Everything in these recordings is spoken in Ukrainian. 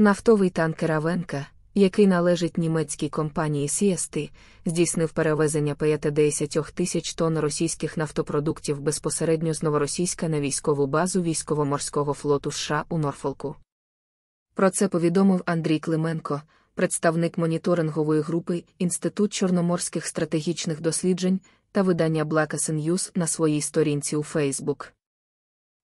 Нафтовий танкер Авенка, який належить німецькій компанії Сіести, здійснив перевезення 50 тисяч тонн російських нафтопродуктів безпосередньо з новоросійська на військову базу військово-морського флоту США у Норфолку. Про це повідомив Андрій Клименко, представник моніторингової групи Інститут чорноморських стратегічних досліджень та видання Black News на своїй сторінці у Фейсбук.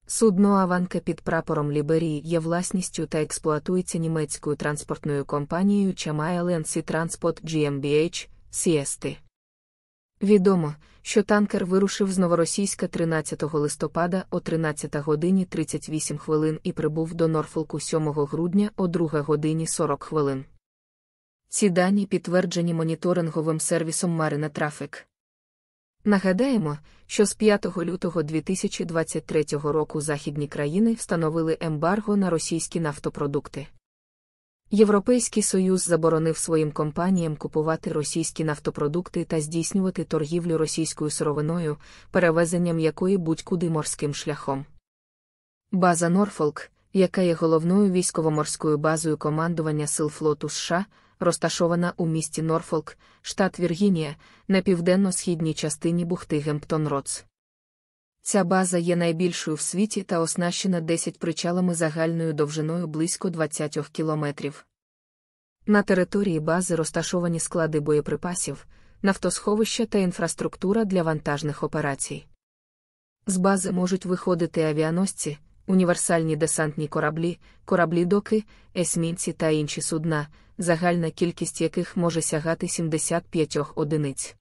Судно Аванка під прапором Ліберії є власністю та експлуатується німецькою транспортною компанією Chamaya Lancy Transport GmbH CST. Відомо, що танкер вирушив з новоросійська 13 листопада о 13 годині 38 хвилин і прибув до Норфолку 7 грудня о 2 годині 40 хвилин. Ці дані підтверджені моніторинговим сервісом Marina Traffic. Нагадаємо, що з 5 лютого 2023 року західні країни встановили ембарго на російські нафтопродукти. Європейський Союз заборонив своїм компаніям купувати російські нафтопродукти та здійснювати торгівлю російською сировиною, перевезенням якої будь-куди морським шляхом. База Норфолк, яка є головною військово-морською базою командування Сил флоту США, розташована у місті Норфолк, штат Віргінія, на південно-східній частині бухти Гемптон-Родс. Ця база є найбільшою в світі та оснащена 10 причалами загальною довжиною близько 20 кілометрів. На території бази розташовані склади боєприпасів, нафтосховища та інфраструктура для вантажних операцій. З бази можуть виходити авіаносці, універсальні десантні кораблі, кораблі доки, есмінці та інші судна, загальна кількість яких може сягати 75 одиниць.